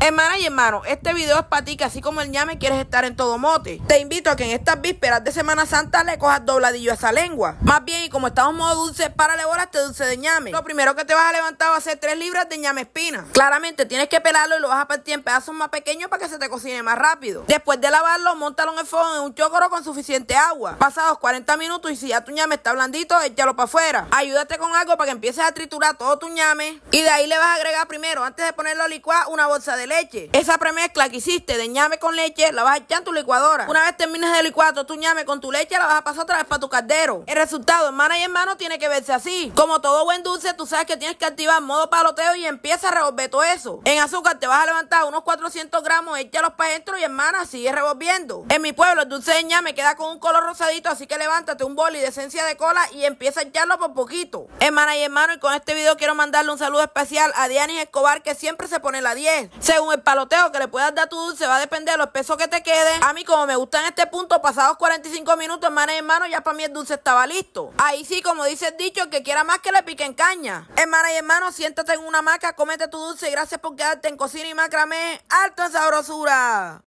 Hermana y hermano, este video es para ti que así como el ñame quieres estar en todo mote. Te invito a que en estas vísperas de Semana Santa le cojas dobladillo a esa lengua. Más bien, y como estamos modo dulce, para bola este dulce de ñame. Lo primero que te vas a levantar va a ser 3 libras de ñame espina. Claramente tienes que pelarlo y lo vas a partir en pedazos más pequeños para que se te cocine más rápido. Después de lavarlo, montalo en el fondo en un chocoro con suficiente agua. Pasados 40 minutos y si ya tu ñame está blandito, échalo para afuera. Ayúdate con algo para que empieces a triturar todo tu ñame. Y de ahí le vas a agregar primero, antes de ponerlo a licuar, una bolsa de leche. Esa premezcla que hiciste de ñame con leche la vas a echar en tu licuadora. Una vez termines de licuado tu ñame con tu leche, la vas a pasar otra vez para tu caldero. El resultado, hermana y hermano, tiene que verse así. Como todo buen dulce, tú sabes que tienes que activar modo paloteo y empieza a revolver todo eso. En azúcar te vas a levantar unos 400 gramos, échalos para adentro y hermana, sigue revolviendo. En mi pueblo, el dulce de ñame queda con un color rosadito, así que levántate un boli de esencia de cola y empieza a echarlo por poquito. Hermana y hermano, y con este video quiero mandarle un saludo especial a Dianis Escobar, que siempre se pone la 10 un paloteo que le puedas dar tu dulce va a depender de los pesos que te queden. A mí, como me gusta en este punto, pasados 45 minutos, hermana y hermano, ya para mí el dulce estaba listo. Ahí sí, como dice el dicho, el que quiera más que le pique en caña. Hermana y hermano, siéntate en una maca, cómete tu dulce y gracias por quedarte en cocina y macramé. ¡Alto en sabrosura!